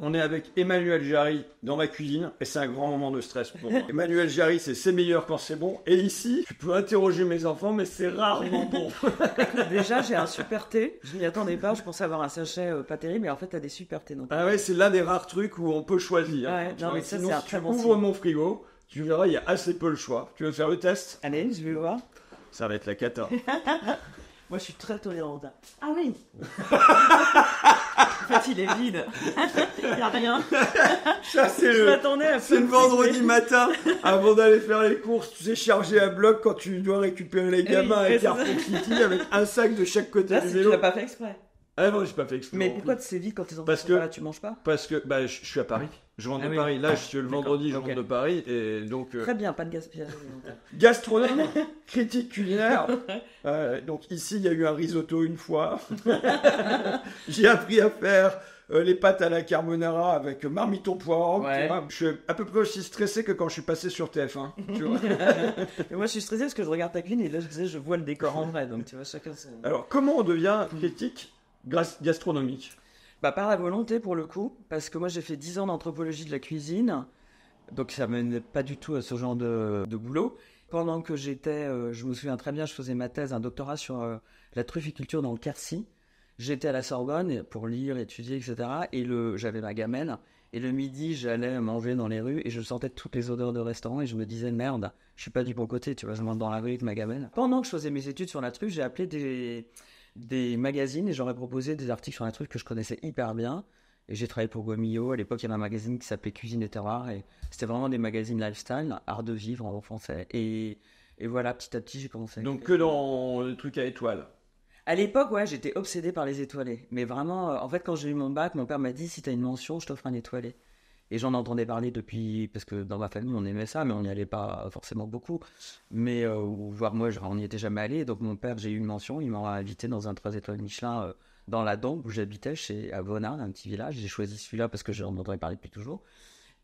On est avec Emmanuel Jarry dans ma cuisine et c'est un grand moment de stress pour moi. Emmanuel Jarry, c'est c'est meilleur quand c'est bon. Et ici, tu peux interroger mes enfants, mais c'est rarement bon. Déjà, j'ai un super thé. Je m'y attendais pas. Je pensais avoir un sachet euh, pas terrible, mais en fait, as des super thés. Ah ouais, c'est l'un des rares trucs où on peut choisir. Ouais, non, mais ça, Sinon, si tu ouvres mon frigo, tu verras, il y a assez peu le choix. Tu veux faire le test Allez, je vais voir. Ça va être la 14. moi, je suis très tolérante. Ah oui fait il est vide. Il n'y a rien. Ça, c'est le. c'est le vendredi matin, avant d'aller faire les courses, tu sais, chargé à bloc quand tu dois récupérer les gamins oui, à City avec un sac de chaque côté du vélo. Tu l'as pas fait exprès. Ah pas fait Mais pourquoi tu vite quand ils ont parce que, là, tu manges pas Parce que bah, je, suis à Paris. Je rentre ah de Paris. Là, je suis le vendredi, je rentre de Paris. Et donc, euh, Très bien, pas de gaspillage Gastronome, critique culinaire. donc ici, il y a eu un risotto une fois. j'ai appris à faire euh, les pâtes à la carbonara avec marmiton poireau. Je suis à peu près aussi stressé que quand je suis passé sur TF1. moi, je suis stressé parce que je regarde ta cuisine et là, je, je vois le décor en vrai. Donc, tu vois, chacun. Alors, comment on devient critique gastronomique bah, Par la volonté, pour le coup, parce que moi, j'ai fait 10 ans d'anthropologie de la cuisine, donc ça ne menait pas du tout à ce genre de, boulot. Pendant que j'étais, euh, je me souviens très bien, je faisais ma thèse, un doctorat sur euh, la trufficulture dans le Quercy. J'étais à la Sorbonne pour lire, étudier, etc. Et le, j'avais ma gamelle. Et le midi, j'allais manger dans les rues et je sentais toutes les odeurs de restaurants et je me disais merde, je suis pas du bon côté, tu vois, je dans la rue avec ma gamelle. Pendant que je faisais mes études sur la truffe, j'ai appelé des, des magazines et j'aurais proposé des articles sur un truc que je connaissais hyper bien. Et j'ai travaillé pour Guamillo. À l'époque, il y avait un magazine qui s'appelait Cuisine et Terroir. Et c'était vraiment des magazines lifestyle, art de vivre en français. Et, et voilà, petit à petit, j'ai commencé. Donc, que dans le truc à étoiles À l'époque, ouais, j'étais obsédé par les étoilés. Mais vraiment, euh, en fait, quand j'ai eu mon bac, mon père m'a dit si t'as une mention, je t'offre un étoilé. Et j'en entendais parler depuis, parce que dans ma famille, on aimait ça, mais on n'y allait pas forcément beaucoup. Mais, euh, voir voire moi, on n'y était jamais allé. Donc, mon père, j'ai eu une mention, il m'a invité dans un 3 étoiles Michelin euh, dans la Dombe où j'habitais, chez à un petit village. J'ai choisi celui-là parce que j'en entendais parler depuis toujours.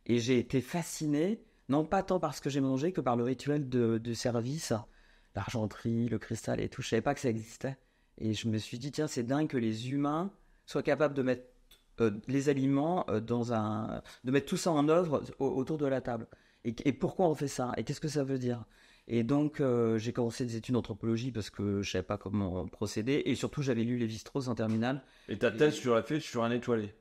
Et j'ai été fasciné, non pas tant par ce que j'ai mangé que par le rituel de, service, l'argenterie, le cristal et tout. Je ne savais pas que ça existait. Et je me suis dit, tiens, c'est dingue que les humains soient capables de mettre euh, les aliments euh, dans un, de mettre tout ça en œuvre autour de la table. Et, pourquoi on fait ça Et qu'est-ce que ça veut dire Et donc euh, j'ai commencé des études d'anthropologie parce que je savais pas comment procéder et surtout j'avais lu les strauss en terminale. Et ta thèse sur tu l'as fait sur un étoilé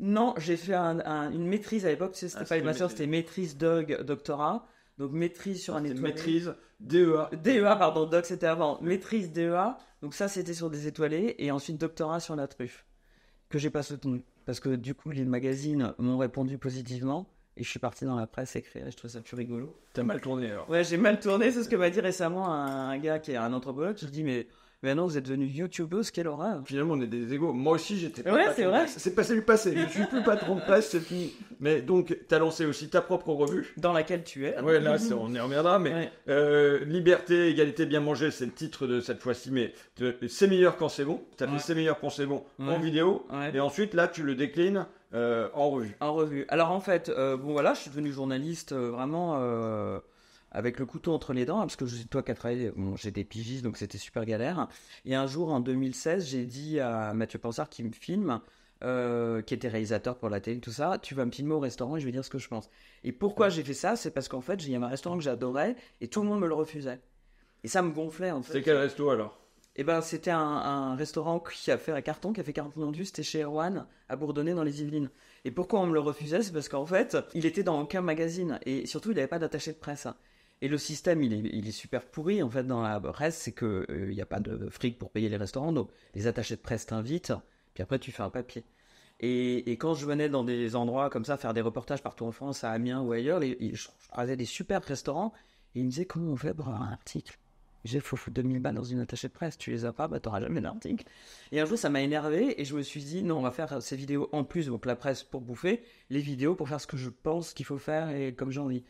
Non, j'ai fait une maîtrise à l'époque. C'était ah, pas c'était maîtrise DOG doctorat. Donc maîtrise sur ah, un étoilé. Maîtrise DEA. DEA pardon, doc c'était avant. Maîtrise DEA. Donc ça c'était sur des étoilés et ensuite doctorat sur la truffe que j'ai pas soutenu. Parce que du coup, les magazines m'ont répondu positivement. Et je suis parti dans la presse écrire et je trouve ça plus rigolo. T'as mal tourné alors. Ouais, j'ai mal tourné. C'est ce que m'a dit récemment un, gars qui est un anthropologue. Je lui dis, mais Maintenant, vous êtes devenu youtubeuse, quelle horreur. Finalement, on est des égaux. Moi aussi, j'étais pas Ouais, c'est vrai. C'est passé du passé. Je suis plus patron de presse, c'est fini. Mais donc, tu as lancé aussi ta propre revue. Dans laquelle tu es. Ouais, là, on y reviendra. Mais euh, Liberté, égalité, bien manger, c'est le titre de cette fois-ci. Mais c'est meilleur quand c'est bon. Tu as fait c'est meilleur quand c'est bon en vidéo. Et ensuite, là, tu le déclines. Euh, en revue. En revue. Alors en fait, euh, bon voilà, je suis devenu journaliste vraiment avec le couteau entre les dents, hein, parce que je, toi qui as travaillé, j'ai j'étais pigiste, donc c'était super galère. Et un jour, en 2016, j'ai dit à Mathieu Pansard qui me filme, euh, qui était réalisateur pour la télé, tout ça, tu vas me filmer au restaurant et je vais dire ce que je pense. Et pourquoi j'ai fait ça C'est parce qu'en fait, il y avait un restaurant que j'adorais et tout le monde me le refusait. Et ça me gonflait en fait. C'est quel resto alors eh ben, c'était un, restaurant qui a fait un carton, qui a fait 40 millions de vues, c'était chez Erwan, à Bourdonnais, dans les Yvelines. Et pourquoi on me le refusait C'est parce qu'en fait, il était dans aucun magazine, et surtout, il n'avait pas d'attaché de presse. Et le système, il est, super pourri. En fait, dans la presse, c'est qu'il n'y euh, a pas de fric pour payer les restaurants. Donc, les attachés de presse t'invitent. Puis après, tu fais un papier. Et, quand je venais dans des endroits comme ça, faire des reportages partout en France, à Amiens ou ailleurs, les, je, des super restaurants. Et ils me disaient Comment on fait pour avoir un article J'ai faut foutre 2000 balles dans une attachée de presse. Tu les as pas, bah, tu n'auras jamais d'article. Et un jour, ça m'a énervé. Et je me suis dit Non, on va faire ces vidéos en plus. Donc, la presse pour bouffer, les vidéos pour faire ce que je pense qu'il faut faire et comme j'en envie.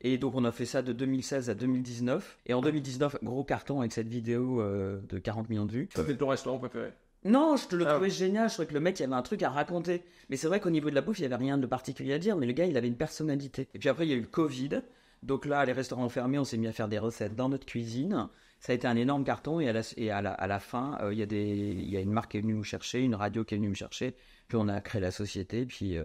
Et donc on a fait ça de 2016 à 2019. Et en 2019, gros carton avec cette vidéo euh, de 40 millions de vues. fait ton restaurant préféré non, je te le ah. trouvais génial. Je trouvais que le mec, il avait un truc à raconter. Mais c'est vrai qu'au niveau de la bouffe, il n'y avait rien de particulier à dire. Mais le gars, il avait une personnalité. Et puis après, il y a eu le Covid. Donc là, les restaurants fermés, on s'est mis à faire des recettes dans notre cuisine. Ça a été un énorme carton. Et à la, fin, euh, il, y a des, il une marque qui est venue nous chercher, une radio qui est venue me chercher. Puis on a créé la société. Puis, euh,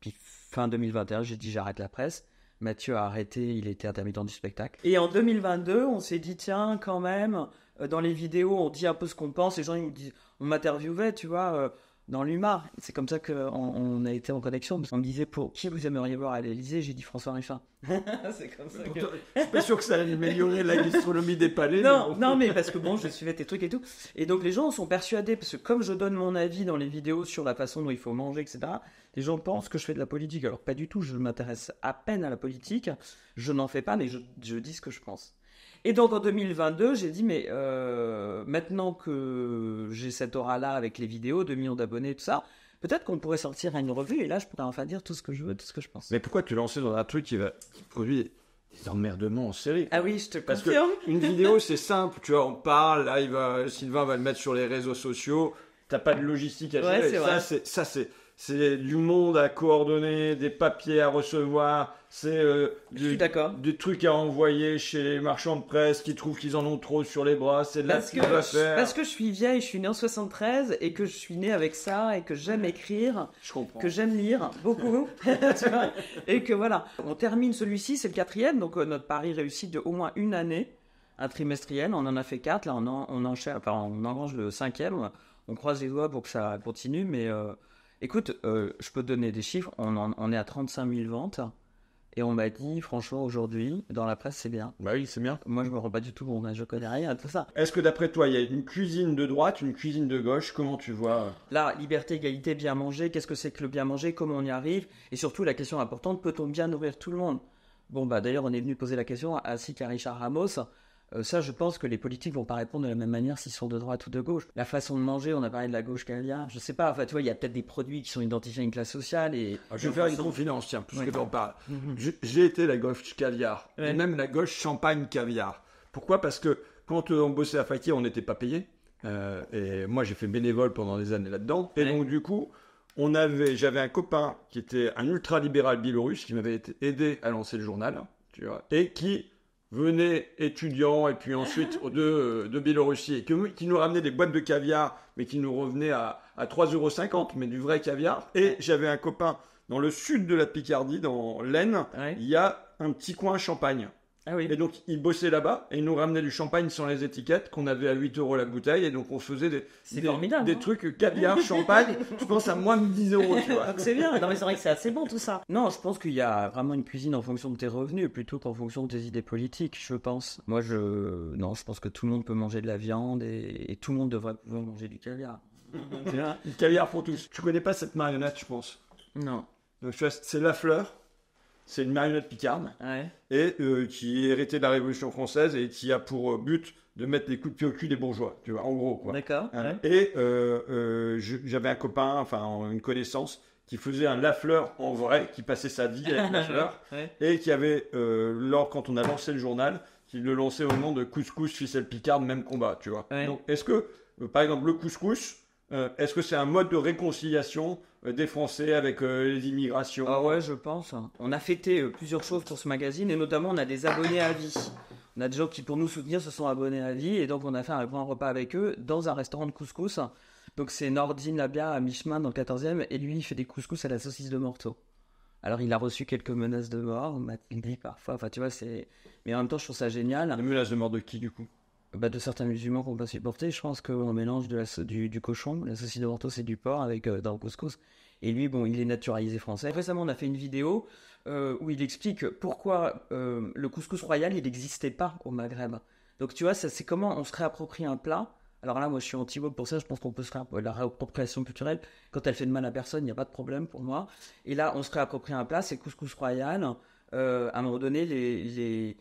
puis fin 2021, j'ai dit j'arrête la presse. Mathieu a arrêté, il était intermittent du spectacle. Et en 2022, on s'est dit, tiens, quand même, euh, dans les vidéos, on dit un peu ce qu'on pense. Les gens, ils disent, on m'interviewait, tu vois, euh, dans l'humain. C'est comme ça qu'on on a été en connexion. Parce qu'on me disait pour qui vous aimeriez voir à l'Elysée, j'ai dit François Ruffin. c'est comme ça que. je suis pas sûr que ça allait améliorer la gastronomie des palais. Non, mais non, mais parce que bon, je suivais tes trucs et tout. Et donc les gens sont persuadés, parce que comme je donne mon avis dans les vidéos sur la façon dont il faut manger, etc., les gens pensent que je fais de la politique. Alors pas du tout, je m'intéresse à peine à la politique. Je n'en fais pas, mais je dis ce que je pense. Et donc en 2022, j'ai dit, mais euh, maintenant que j'ai cette aura-là avec les vidéos, 2 millions d'abonnés, tout ça, peut-être qu'on pourrait sortir une revue et là, je pourrais enfin dire tout ce que je veux, tout ce que je pense. Mais pourquoi tu lancer dans un truc qui, va, qui produit des emmerdements en série Ah oui, je te Parce confirme. Parce qu'une vidéo, c'est simple, tu vois, on parle, là, il va, Sylvain va le mettre sur les réseaux sociaux, t'as pas de logistique à gérer. Ouais, ça, c'est c'est du monde à coordonner, des papiers à recevoir, c'est euh, des trucs à envoyer chez les marchands de presse qui trouvent qu'ils en ont trop sur les bras, c'est de la parce que, faire. Parce que je suis vieille, je suis née en 73 et que je suis née avec ça et que j'aime écrire, je que j'aime lire beaucoup, et que voilà. On termine celui-ci, c'est le quatrième, donc euh, notre pari réussit de au moins une année, un trimestriel, on en a fait quatre, là on, en, on enchaîne, enfin on engrange le cinquième, on croise les doigts pour que ça continue, mais... Euh, Écoute, euh, je peux te donner des chiffres. On, est à 35 000 ventes. Et on m'a dit, franchement, aujourd'hui, dans la presse, c'est bien. Bah oui, c'est bien. Moi, je me rends pas du tout bon, hein. je connais rien à tout ça. Est-ce que d'après toi, il y a une cuisine de droite, une cuisine de gauche Comment tu vois Là, liberté, égalité, bien manger. Qu'est-ce que c'est que le bien manger Comment on y arrive Et surtout, la question importante peut-on bien nourrir tout le monde Bon, bah d'ailleurs, on est venu poser la question à Sika Richard Ramos. Euh, ça, je pense que les politiques vont pas répondre de la même manière s'ils sont de droite ou de gauche. La façon de manger, on a parlé de la gauche caviar. Je sais pas. Enfin, tu vois, il y a peut-être des produits qui sont identifiés à une classe sociale. Et ah, je vais faire une confidence, tiens, puisque tu en parles. Mhm. J'ai été la gauche caviar, et même la gauche champagne caviar. Pourquoi Parce que quand euh, on bossait à Fakir, on n'était pas payé. Euh, et moi, j'ai fait bénévole pendant des années là-dedans. Et donc, du coup, on avait, j'avais un copain qui était un ultra-libéral biélorusse qui m'avait aidé à lancer le journal, tu vois, et qui venaient étudiants et puis ensuite de, de euh, Biélorussie et qui nous ramenait des boîtes de caviar, mais qui nous revenaient à, à euros mais du vrai caviar. Et j'avais un copain dans le sud de la Picardie, dans l'Aisne, il y a un petit coin champagne. Ah et donc, ils bossaient là-bas et ils nous ramenaient du champagne sans les étiquettes qu'on avait à 8 euros la bouteille. Et donc, on faisait des, des, hein. trucs caviar, champagne. je pense à moins de 10 euros, c'est bien. Non, mais c'est vrai que c'est assez bon tout ça. Non, je pense qu'il y a vraiment une cuisine en fonction de tes revenus plutôt qu'en fonction de tes idées politiques, je pense. Moi, je. Non, je pense que tout le monde peut manger de la viande et, tout le monde devrait pouvoir manger du caviar. du caviar pour tous. Tu connais pas cette marionnette, je pense. Non. c'est la fleur c'est une marionnette picarde, et euh, qui est héritée de la Révolution française et qui a pour euh, but de mettre les coups de pied au cul des bourgeois, tu vois, en gros D'accord. Hein et euh, j'avais un copain, enfin une connaissance, qui faisait un Lafleur en vrai, qui passait sa vie avec Lafleur, et qui avait, lorsqu'on quand on a lancé le journal, qui le lançait au nom de Couscous Ficelle Picarde, même combat, tu vois. Donc est-ce que, par exemple, le couscous, euh, est-ce que c'est un mode de réconciliation euh, des Français avec euh, les immigrations Ah ouais, je pense. Hein. On a fêté plusieurs choses pour ce magazine et notamment on a des abonnés à vie. On a des gens qui, pour nous soutenir, se sont abonnés à vie et donc on a fait un grand repas avec eux dans un restaurant de couscous. Donc c'est Nordine Labia à mi dans le 14e et lui il fait des couscous à la saucisse de morceaux. Alors il a reçu quelques menaces de mort, m'a dit parfois, enfin tu vois, c'est... Mais en même temps je trouve ça génial. Les menaces de mort de qui du coup bah, de certains musulmans qu'on peut supporter. Je pense qu'on mélange de la, du, cochon, la de c'est du porc avec euh, couscous. Et lui, bon, il est naturalisé français. Récemment, on a fait une vidéo euh, où il explique pourquoi euh, le couscous royal, il n'existait pas au Maghreb. Donc tu vois, ça, c'est comment on se réapproprie un plat. Alors là, moi, je suis anti pour ça. Je pense qu'on peut se faire la réappropriation culturelle quand elle fait de mal à personne, il n'y a pas de problème pour moi. Et là, on se réapproprie un plat, c'est couscous royal. Euh, à un moment donné, les, les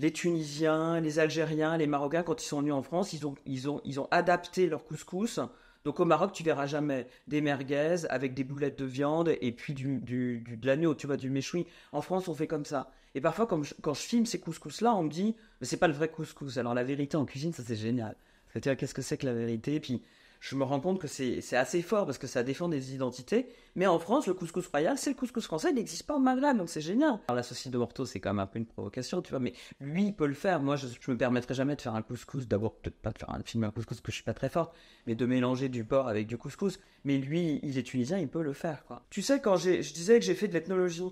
les Tunisiens, les Algériens, les Marocains, quand ils sont venus en France, ils ont, ils ont, ils ont adapté leur couscous. Donc au Maroc, tu verras jamais des merguez avec des boulettes de viande et puis du, du, du de l'agneau, tu vois, du méchoui. En France, on fait comme ça. Et parfois, quand je, quand je filme ces couscous-là, on me dit, mais c'est pas le vrai couscous. Alors la vérité en cuisine, ça c'est génial. C'est-à-dire, qu'est-ce que c'est que la vérité Puis je me rends compte que c'est assez fort parce que ça défend des identités. Mais en France, le couscous royal, c'est le couscous français, il n'existe pas en Maghreb, donc c'est génial. Alors la société de Morteau, c'est quand même un peu une provocation, tu vois, mais lui, il peut le faire. Moi, je, ne me permettrai jamais de faire un couscous, d'abord peut-être pas de faire un film un couscous que je suis pas très fort, mais de mélanger du porc avec du couscous. Mais lui, il est tunisien, il peut le faire, quoi. Tu sais, quand je disais que j'ai fait de l'ethnologie,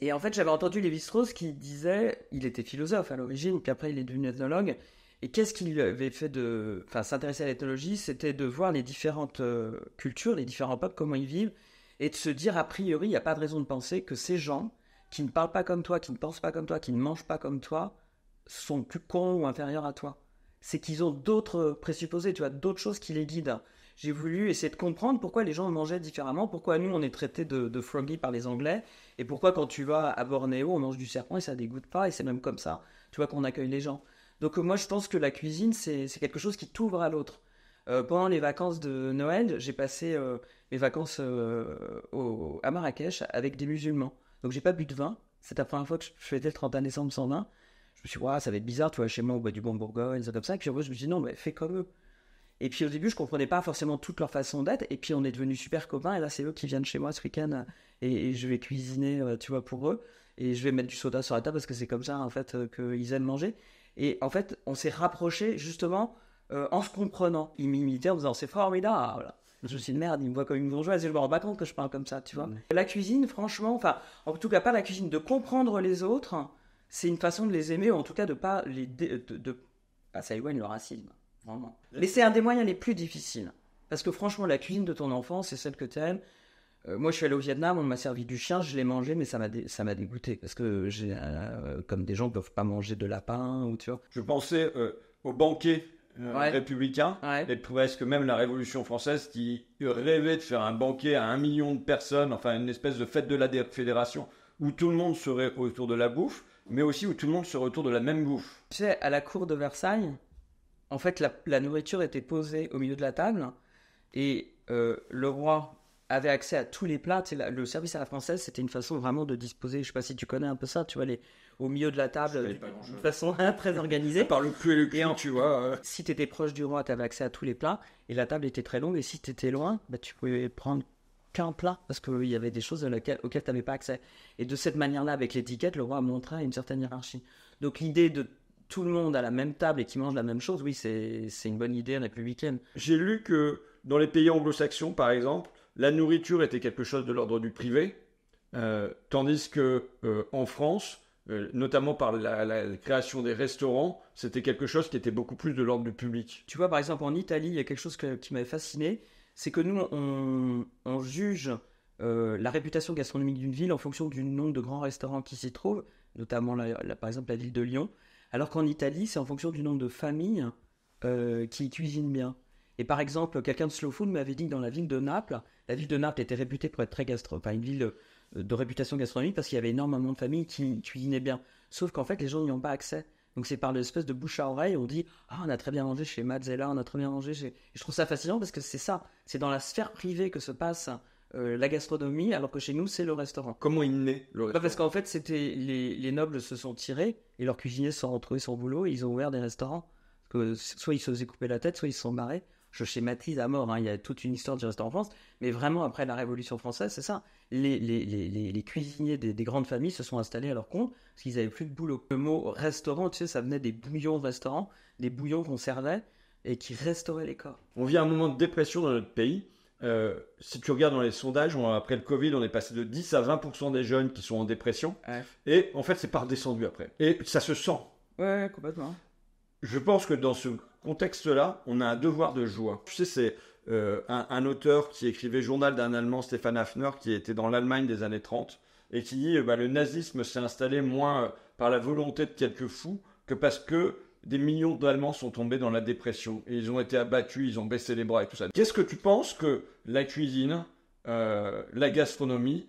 et en fait, j'avais entendu Lévi-Strauss qui disait, il était philosophe à l'origine, qu'après il est devenu ethnologue, et qu'est-ce lui avait fait de. Enfin, s'intéresser à l'ethnologie, c'était de voir les différentes euh, cultures, les différents peuples, comment ils vivent, et de se dire, a priori, il n'y a pas de raison de penser que ces gens qui ne parlent pas comme toi, qui ne pensent pas comme toi, qui ne mangent pas comme toi, sont plus cons ou inférieurs à toi. C'est qu'ils ont d'autres présupposés, tu vois, d'autres choses qui les guident. J'ai voulu essayer de comprendre pourquoi les gens mangeaient différemment, pourquoi nous on est traité de, de froggy par les Anglais, et pourquoi quand tu vas à Bornéo on mange du serpent et ça dégoûte pas, et c'est même comme ça, tu vois, qu'on accueille les gens. Donc euh, moi, je pense que la cuisine, c'est quelque chose qui t'ouvre à l'autre. Euh, pendant les vacances de Noël, j'ai passé euh, mes vacances à Marrakech avec des musulmans. Donc j'ai pas bu de vin. C'est la première fois que je faisais le 31 décembre sans vin. Je me suis dit, ça va être bizarre, tu vois, chez moi, on boit du bon Bourgogne, ça comme ça. Et puis je me suis dit, non, mais fais comme eux. Et puis au début, je comprenais pas forcément toute leur façon d'être. Et puis on est devenus super copains. Et là, c'est eux qui viennent chez moi ce week-end. Et, je vais cuisiner, tu vois, pour eux. Et je vais mettre du soda sur la table parce que c'est comme ça, en fait, qu'ils aiment manger. Et en fait, on s'est rapproché justement euh, en se comprenant. Il m'imitait en me disant c'est formidable. Je Je suis une merde, il me voit comme une bourgeoise et je me rends pas compte que je parle comme ça, tu vois. La cuisine, franchement, enfin, en tout cas pas la cuisine, de comprendre les autres, c'est une façon de les aimer ou en tout cas de pas les. De, bah, ça éloigne le racisme, vraiment. Mais c'est un des moyens les plus difficiles. Parce que franchement, la cuisine de ton enfant, c'est celle que tu aimes euh, moi, je suis allé au Vietnam, on m'a servi du chien, je l'ai mangé, mais ça m'a, ça m'a dégoûté parce que j'ai, euh, comme des gens ne peuvent pas manger de lapin ou tu vois. Je pensais euh, au banquet républicain, et presque même la Révolution française qui rêvait de faire un banquet à un million de personnes, enfin une espèce de fête de la fédération où tout le monde serait autour de la bouffe, mais aussi où tout le monde serait autour de la même bouffe. Tu sais, à la cour de Versailles, en fait, la nourriture était posée au milieu de la table et le roi avait accès à tous les plats. le service à la française, c'était une façon vraiment de disposer. Je sais pas si tu connais un peu ça, tu vois, les, au milieu de la table, de façon hein, très organisée. Par le plus et le cul, tu vois. Euh. Si tu étais proche du roi, tu avais accès à tous les plats. Et la table était très longue. Et si tu étais loin, bah, tu pouvais prendre qu'un plat parce qu'il y avait des choses auxquelles tu n'avais pas accès. Et de cette manière-là, avec l'étiquette, le roi montrait une certaine hiérarchie. Donc l'idée de tout le monde à la même table et qui mange la même chose, oui, c'est une bonne idée républicaine. J'ai lu que dans les pays anglo-saxons, par exemple, la nourriture était quelque chose de l'ordre du privé, euh, tandis que euh, en France, euh, notamment par la, création des restaurants, c'était quelque chose qui était beaucoup plus de l'ordre du public. Tu vois, par exemple, en Italie, il y a quelque chose qui m'avait fasciné, c'est que nous, on, juge la réputation gastronomique d'une ville en fonction du nombre de grands restaurants qui s'y trouvent, notamment par exemple la ville de Lyon, alors qu'en Italie, c'est en fonction du nombre de familles qui cuisinent bien. Et par exemple, quelqu'un de Slow Food m'avait dit que dans la ville de Naples, la ville de Naples était réputée pour être très gastro, pas une ville euh, de réputation gastronomique parce qu'il y avait énormément de familles qui cuisinaient bien. Sauf qu'en fait, les gens n'y ont pas accès. Donc c'est par l'espèce de bouche à oreille, on dit ah on a très bien mangé chez Mazzella, on a très bien mangé chez. Et je trouve ça fascinant parce que c'est ça, c'est dans la sphère privée que se passe euh, la gastronomie, alors que chez nous c'est le restaurant. Comment il naît le bah, restaurant Parce qu'en fait c'était les, nobles se sont tirés et leurs cuisiniers se sont retrouvés sans boulot et ils ont ouvert des restaurants. que soit ils se faisaient couper la tête, soit ils se sont marrés je schématise à mort, hein, il y a toute une histoire du restaurant en France, mais vraiment après la Révolution française, c'est ça. Les, cuisiniers des, grandes familles se sont installés à leur compte, parce qu'ils n'avaient plus de boulot. Le mot restaurant, tu sais, ça venait des bouillons de restaurant, des bouillons qu'on servait et qui restauraient les corps. On vit un moment de dépression dans notre pays. Euh, si tu regardes dans les sondages, après le Covid, on est passé de 10 à 20% des jeunes qui sont en dépression. Et en fait, c'est pas descendu après. Et ça se sent. Ouais, complètement. Je pense que dans ce contexte-là, on a un devoir de joie. Tu sais, c'est euh, un, auteur qui écrivait Journal d'un Allemand, Stefan Hafner, qui était dans l'Allemagne des années 30, et qui dit bah, le nazisme s'est installé moins euh, par la volonté de quelques fous que parce que des millions d'Allemands sont tombés dans la dépression, et ils ont été abattus, ils ont baissé les bras et tout ça. Qu'est-ce que tu penses que la cuisine, euh, la gastronomie,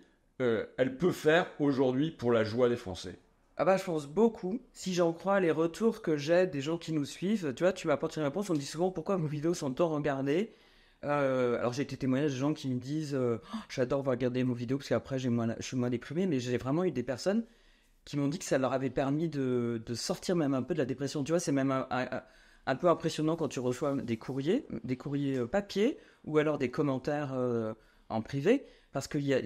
elle peut faire aujourd'hui pour la joie des Français ah bah je pense beaucoup, si j'en crois les retours que j'ai des gens qui nous suivent, tu vois, tu m'apportes une réponse, on me dit souvent pourquoi vos vidéos sont tant regardées. Euh, alors j'ai été témoignage de gens qui me disent euh, oh, j'adore regarder mes vidéos parce qu'après j'ai je suis moins déprimé, mais j'ai vraiment eu des personnes qui m'ont dit que ça leur avait permis de, sortir même un peu de la dépression. Tu vois, c'est même un, peu impressionnant quand tu reçois des courriers, des courriers euh, papier ou alors des commentaires en privé, parce qu'il y a,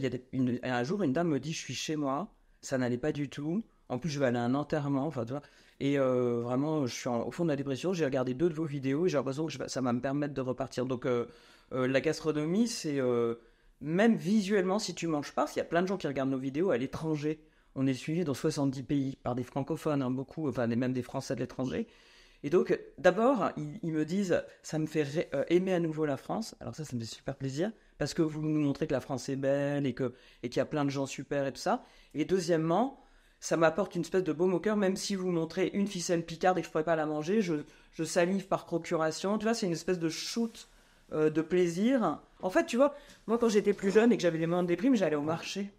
un jour une dame me dit je suis chez moi, ça n'allait pas du tout. En plus, je vais aller à un enterrement, enfin, tu vois. Et euh, vraiment, je suis au fond de la dépression. J'ai regardé deux de vos vidéos et j'ai l'impression que ça va me permettre de repartir. Donc, euh, euh, la gastronomie, c'est même visuellement, si tu manges pas, il y a plein de gens qui regardent nos vidéos à l'étranger. On est suivi dans 70 pays par des francophones, hein, beaucoup, enfin, même des Français de l'étranger. Et donc, d'abord, ils, me disent, ça me fait aimer à nouveau la France. Alors ça, ça me fait super plaisir, parce que vous nous montrez que la France est belle et qu'il et y a plein de gens super et tout ça. Et deuxièmement, ça m'apporte une espèce de baume au cœur, même si vous montrez une ficelle picarde et que je pourrais pas la manger, je, salive par procuration. Tu vois, c'est une espèce de shoot euh, de plaisir. En fait, tu vois, moi quand j'étais plus jeune et que j'avais les mains de déprime, j'allais au marché.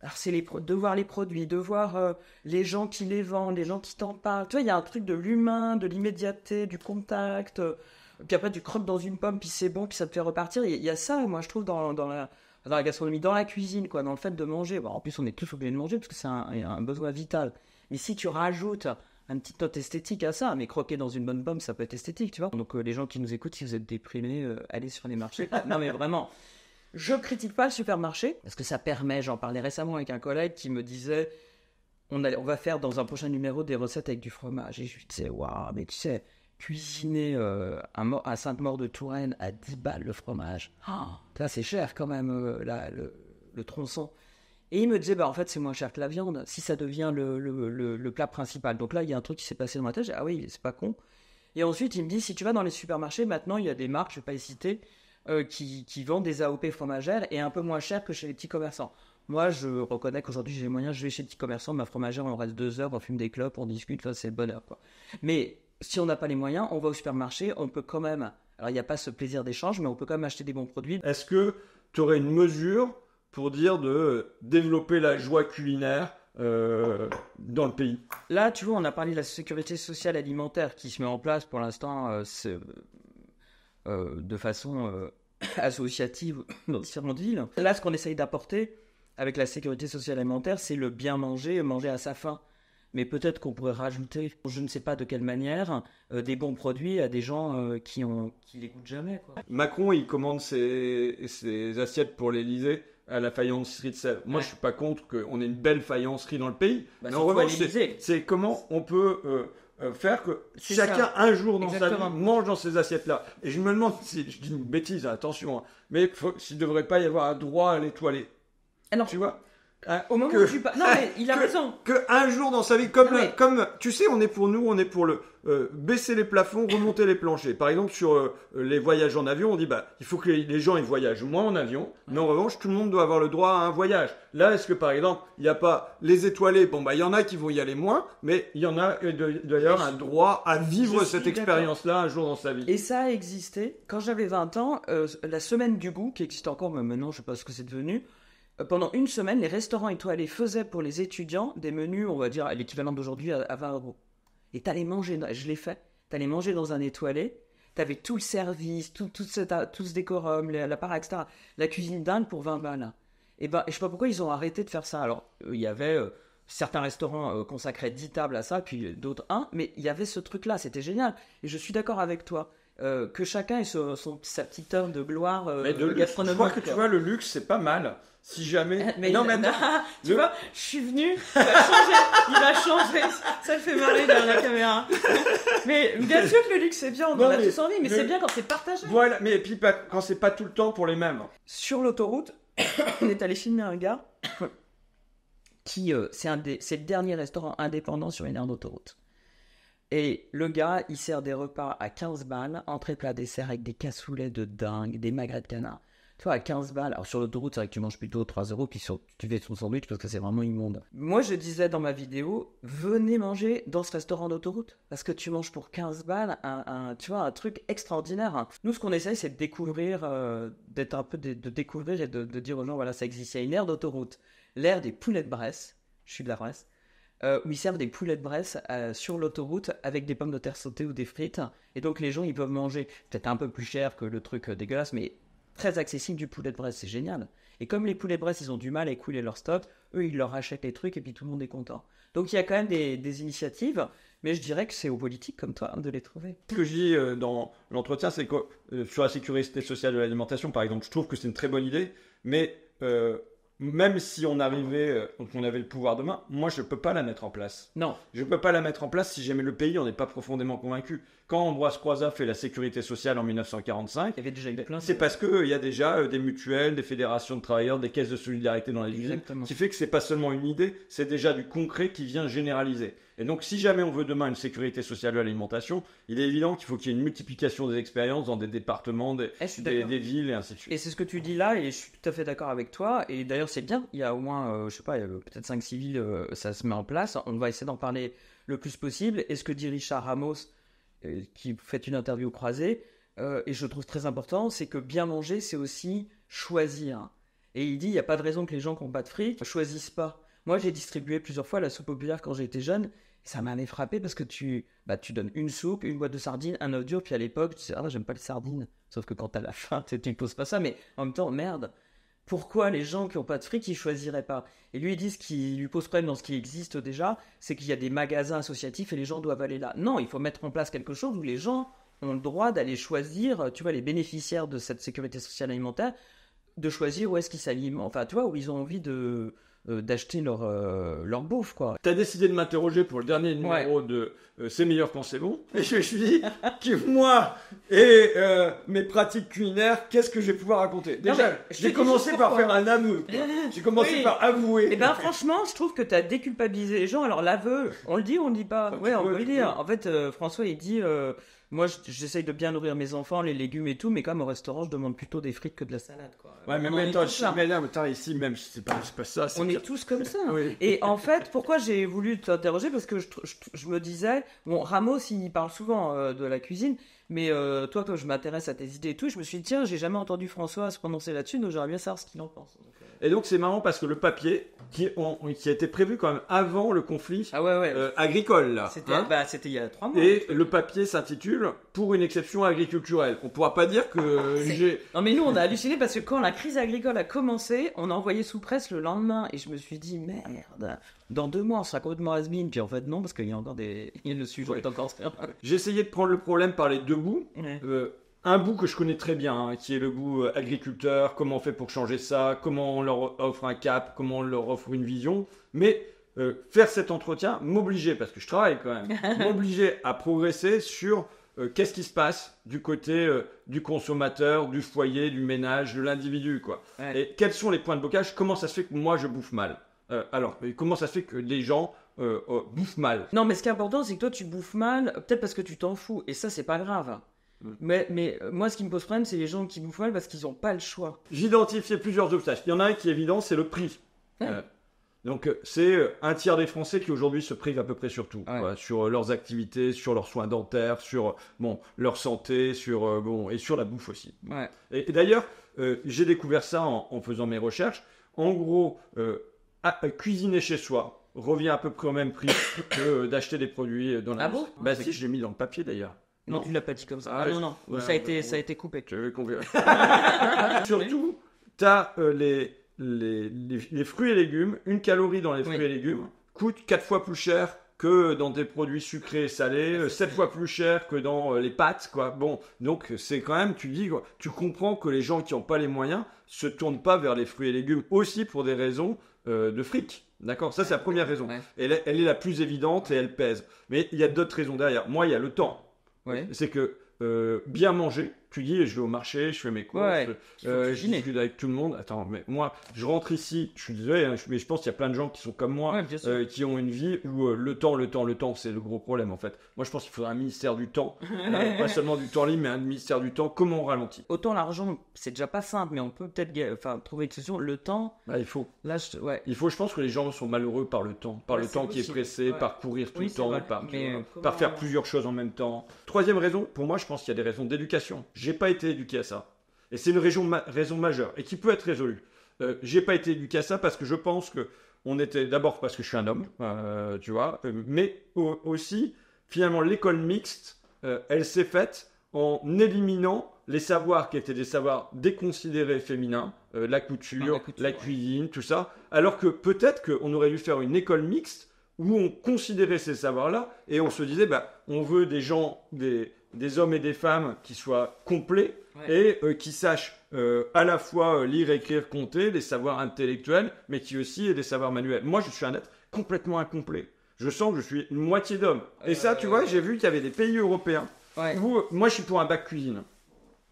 Alors c'est les de voir les produits, de voir euh, les gens qui les vendent, les gens qui t'en parlent. Tu vois, il y a un truc de l'humain, de l'immédiateté, du contact. Euh, puis après, tu croques dans une pomme, puis c'est bon, puis ça te fait repartir. Il y, a ça, moi, je trouve, dans, dans la dans la gastronomie, dans la cuisine, quoi, dans le fait de manger. en plus, on est tous obligés de manger parce que c'est un, besoin vital. Mais si tu rajoutes un petit note esthétique à ça, mais croquer dans une bonne pomme, ça peut être esthétique, tu vois. Donc, euh, les gens qui nous écoutent, si vous êtes déprimés, euh, allez sur les marchés. non, mais vraiment. Je critique pas le supermarché parce que ça permet. J'en parlais récemment avec un collègue qui me disait on, on va faire dans un prochain numéro des recettes avec du fromage. Et je lui disais waouh, mais tu sais cuisiner euh, à Sainte-Maure-de-Touraine à 10 balles le fromage. Ah, ça, c'est cher quand même, euh, le, tronçon. Et il me disait, bah, en fait, c'est moins cher que la viande si ça devient le, le, le, plat principal. Donc là, il y a un truc qui s'est passé dans ma tête. ah oui, c'est pas con. Et ensuite, il me dit, si tu vas dans les supermarchés, maintenant, il y a des marques, je vais pas les citer, euh, qui, qui, vendent des AOP fromagères et un peu moins cher que chez les petits commerçants. Moi, je reconnais qu'aujourd'hui, j'ai les moyens, je vais chez les petits commerçants, ma fromagère, on reste deux heures, on fume des clopes, on discute, enfin, c'est le bonheur, quoi. Mais si on n'a pas les moyens, on va au supermarché, on peut quand même. Alors, il n'y a pas ce plaisir d'échange, mais on peut quand même acheter des bons produits. Est-ce que tu aurais une mesure pour dire de développer la joie culinaire euh, dans le pays Là, tu vois, on a parlé de la sécurité sociale alimentaire qui se met en place pour l'instant euh, euh, de façon associative dans différentes villes. Là, ce qu'on essaye d'apporter avec la sécurité sociale alimentaire, c'est le bien manger, manger à sa faim mais peut-être qu'on pourrait rajouter, je ne sais pas de quelle manière, euh, des bons produits à des gens euh, qui, ont, les goûtent jamais. Macron, il commande ses, assiettes pour l'Elysée à la faïencerie de Sèvres. Moi, je suis pas contre qu'on ait une belle faïencerie dans le pays. Bah, mais en revanche, c'est comment on peut euh, faire que chacun un jour dans sa vie mange dans ces assiettes-là. Et je me demande si je dis une bêtise, hein, attention, hein, mais s'il ne devrait pas y avoir un droit à l'étoilé. tu vois euh, au moment que, où tu parles. Non, mais il a raison. Qu'un un jour dans sa vie, comme, comme tu sais, on est pour nous, on est pour le euh, baisser les plafonds, remonter les planchers. Par exemple, sur euh, les voyages en avion, on dit bah il faut que les, gens ils voyagent moins en avion, mais en revanche, tout le monde doit avoir le droit à un voyage. Là, est-ce que par exemple, il n'y a pas les étoilés Bon, bah il y en a qui vont y aller moins, mais il y en a d'ailleurs un droit à vivre cette expérience-là un jour dans sa vie. Et ça a existé. Quand j'avais 20 ans, la semaine du goût, qui existe encore, mais maintenant je sais pas ce que c'est devenu pendant une semaine, les restaurants étoilés faisaient pour les étudiants des menus, on va dire, à l'équivalent d'aujourd'hui à, 20 euros. Et t'allais manger, je l'ai fait, t'allais manger dans un étoilé, t'avais tout le service, tout, ce décorum, l'appareil, etc. La cuisine d'Inde pour 20 balles. Et eh ben, je sais pas pourquoi ils ont arrêté de faire ça. Alors, euh, il y avait euh, certains restaurants consacrés euh, consacraient 10 tables à ça, puis d'autres 1, mais il y avait ce truc-là, c'était génial. Et je suis d'accord avec toi. Euh, que chacun ait son, sa petite heure de gloire euh, mais de gastronomique. Je crois que tu vois, le luxe, c'est pas mal. Si jamais. non, mais non. tu vois, je suis venu, il a changé, il va changer. Ça le fait marrer derrière la caméra. mais bien sûr que le luxe, c'est bien, on en a tous envie, mais c'est bien quand c'est partagé. Voilà, mais et puis quand c'est pas tout le temps pour les mêmes. Sur l'autoroute, on est allé filmer un gars qui. Euh, c'est le dernier restaurant indépendant sur une aire d'autoroute. Et le gars, il sert des repas à 15 balles, entrée plat dessert avec des cassoulets de dingue, des magrets de canard. Tu vois, à 15 balles. Alors sur l'autoroute, c'est vrai que tu manges plutôt 3 euros, puis sur, tu fais ton sandwich parce que c'est vraiment immonde. Moi, je disais dans ma vidéo, venez manger dans ce restaurant d'autoroute parce que tu manges pour 15 balles un, tu vois, un truc extraordinaire. Hein. Nous, ce qu'on essaye, c'est de découvrir, euh, d'être un peu de, découvrir et de, dire aux gens, voilà, ça existe. Il y a une aire d'autoroute, l'ère des poulets de Bresse. Je suis de la Bresse. Euh, où ils servent des poulets de Bresse euh, sur l'autoroute avec des pommes de terre sautées ou des frites. Et donc les gens, ils peuvent manger peut-être un peu plus cher que le truc euh, dégueulasse, mais très accessible du poulet de Bresse, c'est génial. Et comme les poulets de Bresse, ils ont du mal à écouler leur stock, eux, ils leur achètent les trucs et puis tout le monde est content. Donc il y a quand même des, initiatives, mais je dirais que c'est aux politiques comme toi hein, de les trouver. Ce que je dis dans l'entretien, c'est que sur la sécurité sociale de l'alimentation, par exemple, je trouve que c'est une très bonne idée, mais même si on arrivait, qu'on euh, avait le pouvoir demain, moi je ne peux pas la mettre en place. Non. Je ne peux pas la mettre en place si jamais le pays on n'est pas profondément convaincu quand Ambroise Croizat fait la sécurité sociale en 1945, ben, c'est parce qu'il y a déjà euh, des mutuelles, des fédérations de travailleurs, des caisses de solidarité dans les villes, qui fait que c'est pas seulement une idée, c'est déjà du concret qui vient généraliser. Et donc, si jamais on veut demain une sécurité sociale de l'alimentation, il est évident qu'il faut qu'il y ait une multiplication des expériences dans des départements, des, eh, des, villes et ainsi de suite. Et c'est ce que tu dis là, et je suis tout à fait d'accord avec toi. Et d'ailleurs, c'est bien, il y a au moins, je euh, je sais pas, il y a euh, peut-être 5-6 villes, ça se met en place. On va essayer d'en parler le plus possible. Et ce que dit Richard Ramos, euh, qui fait une interview croisée, euh, et je trouve très important, c'est que bien manger, c'est aussi choisir. Et il dit, il n'y a pas de raison que les gens qui n'ont pas de fric choisissent pas. Moi, j'ai distribué plusieurs fois la soupe populaire quand j'étais jeune, et ça m'avait frappé parce que tu, bah, donnes une soupe, une boîte de sardines, un dur, puis à l'époque, tu sais, ah, j'aime pas les sardines. Sauf que quand t'as la faim, tu ne poses pas ça, mais en même temps, merde, pourquoi les gens qui n'ont pas de fric, ils choisiraient pas Et lui, dit disent qui lui pose problème dans ce qui existe déjà, c'est qu'il y a des magasins associatifs et les gens doivent aller là. Non, il faut mettre en place quelque chose où les gens ont le droit d'aller choisir, tu vois, les bénéficiaires de cette sécurité sociale alimentaire, de choisir où est-ce qu'ils s'alimentent, enfin, tu vois, où ils ont envie de, euh, d'acheter leur, euh, leur bouffe, quoi. T'as décidé de m'interroger pour le dernier numéro de euh, C'est meilleur quand c'est bon. Et je me suis dit, moi et mes pratiques culinaires, qu'est-ce que je vais pouvoir raconter Déjà, j'ai commencé par faire un aveu. J'ai commencé par avouer. Et eh ben franchement, je trouve que t'as déculpabilisé les gens. Alors l'aveu, on le dit ou on le dit pas Ouais, on le dire. En fait, François, il dit moi, j'essaye de bien nourrir mes enfants, les légumes et tout, mais quand au restaurant, je demande plutôt des frites que de la salade. Quoi. Ouais, mais, mais attends, je, mais là, ici même, c'est pas, pas ça. on est tous comme ça. Et en fait, pourquoi j'ai voulu t'interroger Parce que je, me disais, bon, Ramos, il parle souvent euh, de la cuisine, mais euh, toi, quand je m'intéresse à tes idées et tout, je me suis dit, tiens, j'ai jamais entendu François se prononcer là-dessus, donc j'aimerais bien savoir ce qu'il en pense. Et donc c'est marrant parce que le papier qui, a été prévu quand même avant le conflit ah euh, agricole hein. bah, C'était il y a trois mois. Et le papier s'intitule Pour une exception agriculturelle. On pourra pas dire que j'ai. Non mais nous on a halluciné parce que quand la crise agricole a commencé, on a envoyé sous presse le lendemain et je me suis dit merde. Dans deux mois, on sera complètement has Puis en fait non parce qu'il y a encore des, le sujet est encore. J'ai essayé de prendre le problème par les deux bouts. Euh, un bout que je connais très bien, hein, qui est le bout euh, agriculteur, comment on fait pour changer ça, comment on leur offre un cap, comment on leur offre une vision. Mais euh, faire cet entretien m'obliger, parce que je travaille quand même, m'obligeait à progresser sur euh, qu'est-ce qui se passe du côté du consommateur, du foyer, du ménage, de l'individu. quoi. Et quels sont les points de blocage Comment ça se fait que moi je bouffe mal Alors, comment ça se fait que des gens... bouffent mal. Non, mais ce qui est important, c'est que toi, tu bouffes mal, peut-être parce que tu t'en fous, et ça, c'est pas grave. Hein. Mais, euh, moi, ce qui me pose problème, c'est les gens qui bouffent mal parce qu'ils n'ont pas le choix. J'identifiais plusieurs obstacles. Il y en a un qui est évident, c'est le prix. Euh, donc, euh, c'est un tiers des Français qui aujourd'hui se privent à peu près sur tout. sur leurs activités, sur leurs soins dentaires, sur bon, leur santé, sur, bon, et sur la bouffe aussi. Et, d'ailleurs, j'ai découvert ça en, faisant mes recherches. En gros, cuisiner chez soi, revient à peu près au même prix que d'acheter des produits dans la Ah bon Bah ah, si, je mis dans le papier d'ailleurs. Non, tu l'as pas dit comme ça. Ah, non, non, ça, a été, ça a été coupé. Surtout, t'as as euh, les, les, fruits et légumes, une calorie dans les fruits et légumes, coûte quatre fois plus cher que dans des produits sucrés et salés, euh, sept fois plus cher que dans euh, les pâtes, quoi. Bon, donc c'est quand même, tu dis, tu comprends que les gens qui n'ont pas les moyens se tournent pas vers les fruits et légumes aussi pour des raisons de fric. D'accord Ça, c'est la première raison. elle, est la plus évidente et elle pèse. Mais il y a d'autres raisons derrière. Moi, il y a le temps c'est que euh, bien manger, tu dis, je vais au marché, je fais mes courses, euh, je discute avec tout le monde. Attends, mais moi, je rentre ici, je suis désolé, hein, mais je pense qu'il y a plein de gens qui sont comme moi, euh, qui ont une vie où euh, le temps, le temps, le temps, c'est le gros problème en fait. Moi, je pense qu'il faudrait un ministère du temps, pas seulement du temps libre, mais un ministère du temps. Comment on ralentit Autant l'argent, c'est déjà pas simple, mais on peut peut-être enfin, trouver une solution. Le temps, bah, il faut. Là, je, ouais. Il faut. Je pense que les gens sont malheureux par le temps, par le temps qui est pressé, par courir tout le temps, par, par faire plusieurs choses en même temps. Troisième raison, pour moi, je pense qu'il y a des raisons d'éducation j'ai pas été éduqué à ça. Et c'est une raison, raison, majeure et qui peut être résolue. Euh, j'ai pas été éduqué à ça parce que je pense que on était d'abord parce que je suis un homme, euh, tu vois, euh, mais aussi finalement l'école mixte, elle s'est faite en éliminant les savoirs qui étaient des savoirs déconsidérés féminins, ah, la couture, la, cuisine, tout ça, alors que peut-être qu'on aurait dû faire une école mixte où on considérait ces savoirs-là et on se disait, bah, on veut des gens, des, des hommes et des femmes qui soient complets et euh, qui sachent euh, à la fois euh, lire, écrire, compter, des savoirs intellectuels, mais qui aussi aient des savoirs manuels. Moi, je suis un être complètement incomplet. Je sens que je suis une moitié d'homme. Et ça, tu vois, j'ai vu qu'il y avait des pays européens moi, je suis pour un bac cuisine.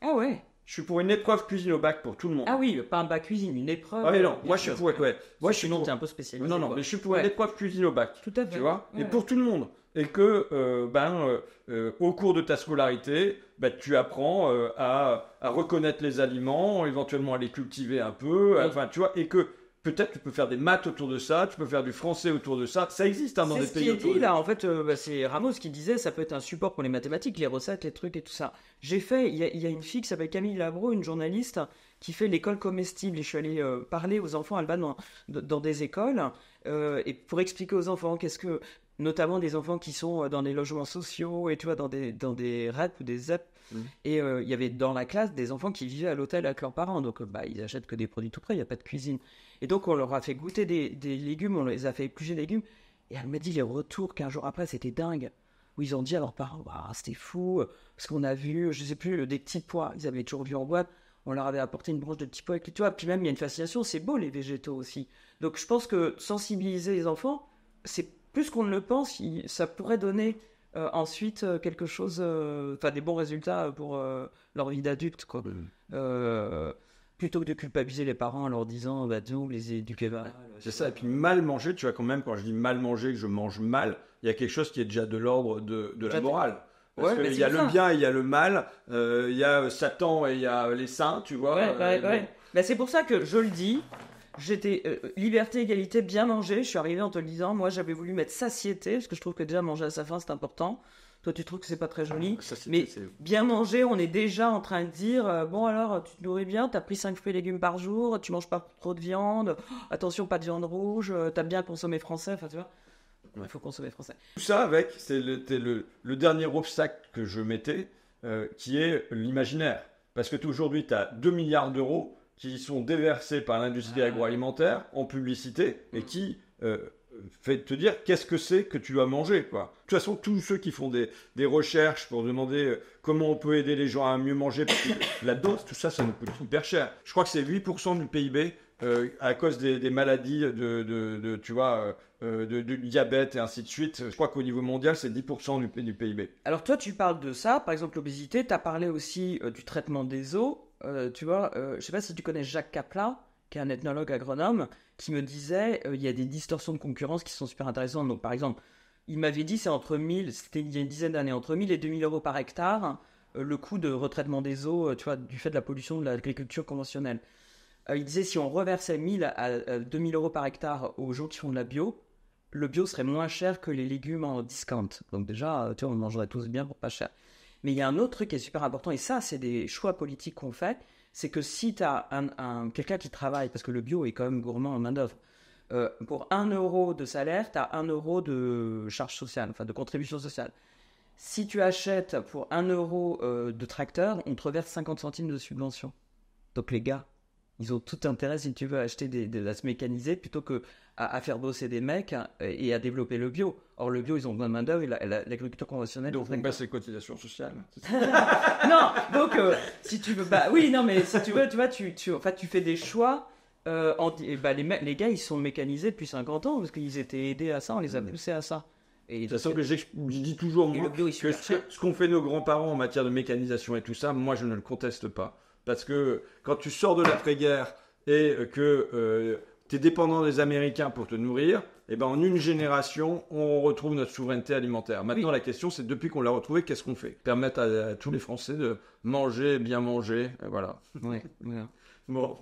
Ah ouais je suis pour une épreuve cuisine au bac pour tout le monde. Ah oui, pas un bac cuisine, une épreuve. Ah mais non, moi je suis pour. Ouais. Moi je suis pour. un peu spécialisé. Non, non, mais je suis pour une épreuve cuisine au bac. Tout à fait. Tu vois Et pour tout le monde. Et que, euh, ben, euh, euh, au cours de ta scolarité, ben, tu apprends à, à, reconnaître les aliments, éventuellement à les cultiver un peu. Enfin, tu vois, et que peut-être tu peux faire des maths autour de ça, tu peux faire du français autour de ça. Ça existe hein, dans des pays. C'est dit là. En fait, euh, bah, c'est Ramos qui disait ça peut être un support pour les mathématiques, les recettes, les trucs et tout ça. J'ai fait. Il y, a une fille qui s'appelle Camille Labro, une journaliste qui fait l'école comestible. Et je suis allée euh, parler aux enfants albanais dans, des écoles euh, et pour expliquer aux enfants qu'est-ce que notamment des enfants qui sont dans des logements sociaux et tu vois dans des dans des ou des apps. Mmh. Et euh, il y avait dans la classe des enfants qui vivaient à l'hôtel avec leurs parents. Donc, bah, ils achètent que des produits tout prêts, il n'y a pas de cuisine. Et donc, on leur a fait goûter des, légumes, on les a fait éplucher des légumes. Et elle m'a dit les retours qu'un jour après, c'était dingue. Où ils ont dit à leurs parents, bah, c'était fou, parce qu'on a vu, je ne sais plus, des petits pois. Ils avaient toujours vu en boîte. On leur avait apporté une branche de petits pois avec les toits. Puis même, il y a une fascination, c'est beau les végétaux aussi. Donc, je pense que sensibiliser les enfants, c'est plus qu'on ne le pense, ça pourrait donner euh, ensuite, euh, quelque chose, euh, enfin des bons résultats pour leur vie d'adulte, quoi. Mm. plutôt que de culpabiliser les parents en leur disant bah nous les éduquer mal. C'est ça. Et puis mal manger, tu vois quand même quand je dis mal manger, que je mange mal, il y a quelque chose qui est déjà de l'ordre de, la morale. Parce qu'il y a le bien et il y a le mal, il y a Satan et il y a les saints, tu vois. Ouais, bah, c'est pour ça que je le dis, J'étais euh, liberté, égalité, bien manger. Je suis arrivée en te le disant, moi j'avais voulu mettre satiété, parce que je trouve que déjà manger à sa faim c'est important. Toi tu trouves que c'est pas très joli. Ah, mais bien manger, on est déjà en train de dire, euh, bon alors tu te nourris bien, t'as pris 5 fruits et légumes par jour, tu manges pas trop de viande, oh, attention pas de viande rouge, euh, t'as bien consommé français, enfin tu vois. Il faut consommer français. Tout ça avec, c'était le, dernier obstacle que je mettais, qui est l'imaginaire. Parce que aujourd'hui, tu as 2 milliards d'euros qui sont déversés par l'industrie ah. agroalimentaire en publicité et mm. qui euh, fait te dire qu'est-ce que c'est que tu dois manger. Quoi. De toute façon, tous ceux qui font des, des recherches pour demander euh, comment on peut aider les gens à mieux manger, la dose, tout ça, ça nous coûte super cher. Je crois que c'est 8% du PIB euh, à cause des, maladies de, de, tu vois, de, diabète et ainsi de suite. Je crois qu'au niveau mondial, c'est 10% du, du, PIB. Alors toi, tu parles de ça, par exemple l'obésité, tu as parlé aussi du traitement des os. Euh, tu vois, euh, je sais pas si tu connais Jacques Kaplan, qui est un ethnologue agronome, qui me disait euh, il y a des distorsions de concurrence qui sont super intéressantes. Donc, par exemple, il m'avait dit c'est entre 1000, c'était il y a une dizaine d'années, entre 1000 et 2000 euros par hectare, le coût de retraitement des eaux, tu vois, du fait de la pollution de l'agriculture conventionnelle. il disait si on reversait 1000 à 2000 euros par hectare aux gens qui font de la bio, le bio serait moins cher que les légumes en discount. Donc déjà, tu vois, on mangerait tous bien pour pas cher. Mais il y a un autre truc qui est super important, et ça, c'est des choix politiques qu'on fait, c'est que si tu as un, quelqu'un qui travaille, parce que le bio est quand même gourmand en main-d'œuvre, euh, pour 1 euro de salaire, tu as 1 euro de charge sociale, enfin de contribution sociale. Si tu achètes pour 1 euro euh, de tracteur, on te reverse 50 centimes de subvention. Donc les gars, ils ont tout intérêt, si tu veux, à acheter des, se mécaniser plutôt que à, faire bosser des mecs hein, et à développer le bio. Or, le bio, ils ont besoin de main-d'œuvre et l'agriculture la, conventionnelle. Donc, c'est baisse les cotisations sociales. non, donc, euh, si tu veux, bah oui, non, mais si tu veux, tu vois, tu, tu, tu fais des choix. Euh, bah, les, les gars, ils sont mécanisés depuis 50 ans parce qu'ils étaient aidés à ça, on les a mm. poussés à ça. Et de toute euh, que je dis toujours, moi, que ce qu'ont fait nos grands-parents en matière de mécanisation et tout ça, moi, je ne le conteste pas. Parce que quand tu sors de l'après-guerre et que euh, tu es dépendant des Américains pour te nourrir, eh ben, en une génération, on retrouve notre souveraineté alimentaire. Maintenant, la question, c'est depuis qu'on l'a retrouvée, qu'est-ce qu'on fait Permettre à, tous les Français de manger, bien manger, voilà. Oui, voilà. Bon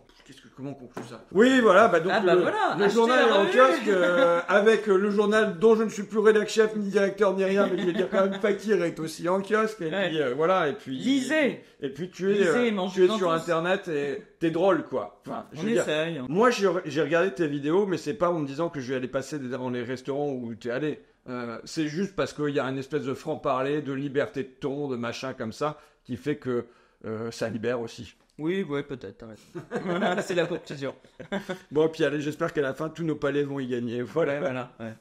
comment on conclut ça Oui, voilà, bah, donc ah, bah, le, journal est en kiosque euh, avec euh, le journal dont je ne suis plus rédacteur chef, ni directeur, ni rien, mais je vais dire quand même Fakir est aussi en kiosque. Et euh, voilà, et puis. Lisez Et puis tu es, tu es sur internet et t'es drôle quoi. Enfin, je hein. moi j'ai regardé tes vidéos, mais c'est pas en me disant que je vais aller passer dans les restaurants où tu es allé. c'est juste parce qu'il y a une espèce de franc-parler, de liberté de ton, de machin comme ça, qui fait que ça libère aussi. Oui, ouais, peut-être. c'est la conclusion. bon, puis allez, j'espère qu'à la fin, tous nos palais vont y gagner. Voilà, voilà. Ouais.